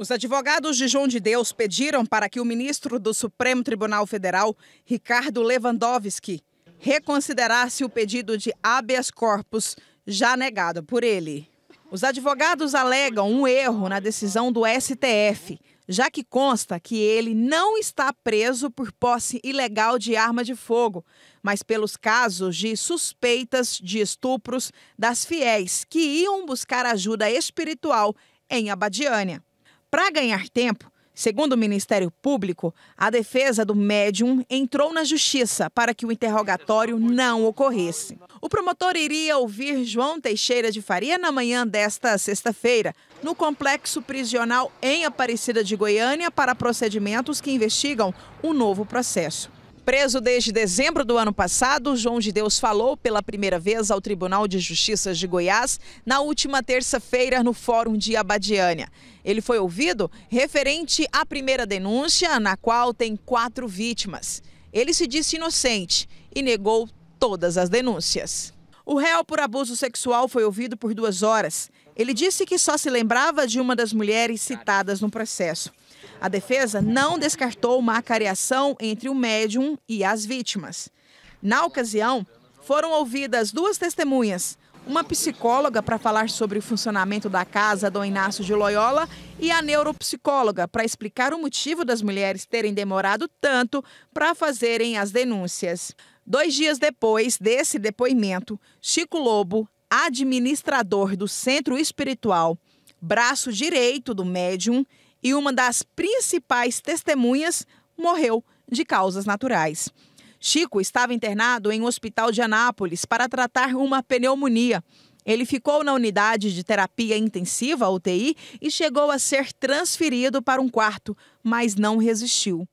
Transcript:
Os advogados de João de Deus pediram para que o ministro do Supremo Tribunal Federal, Ricardo Lewandowski, reconsiderasse o pedido de habeas corpus já negado por ele. Os advogados alegam um erro na decisão do STF, já que consta que ele não está preso por posse ilegal de arma de fogo, mas pelos casos de suspeitas de estupros das fiéis que iam buscar ajuda espiritual em Abadiânia. Para ganhar tempo, segundo o Ministério Público, a defesa do médium entrou na justiça para que o interrogatório não ocorresse. O promotor iria ouvir João Teixeira de Faria na manhã desta sexta-feira, no complexo prisional em Aparecida de Goiânia, para procedimentos que investigam o um novo processo. Preso desde dezembro do ano passado, João de Deus falou pela primeira vez ao Tribunal de Justiça de Goiás na última terça-feira no Fórum de Abadiânia. Ele foi ouvido referente à primeira denúncia, na qual tem quatro vítimas. Ele se disse inocente e negou todas as denúncias. O réu por abuso sexual foi ouvido por duas horas. Ele disse que só se lembrava de uma das mulheres citadas no processo. A defesa não descartou uma acariação entre o médium e as vítimas. Na ocasião, foram ouvidas duas testemunhas, uma psicóloga para falar sobre o funcionamento da casa do Inácio de Loyola e a neuropsicóloga para explicar o motivo das mulheres terem demorado tanto para fazerem as denúncias. Dois dias depois desse depoimento, Chico Lobo, administrador do Centro Espiritual, braço direito do médium e uma das principais testemunhas, morreu de causas naturais. Chico estava internado em um hospital de Anápolis para tratar uma pneumonia. Ele ficou na unidade de terapia intensiva, UTI, e chegou a ser transferido para um quarto, mas não resistiu.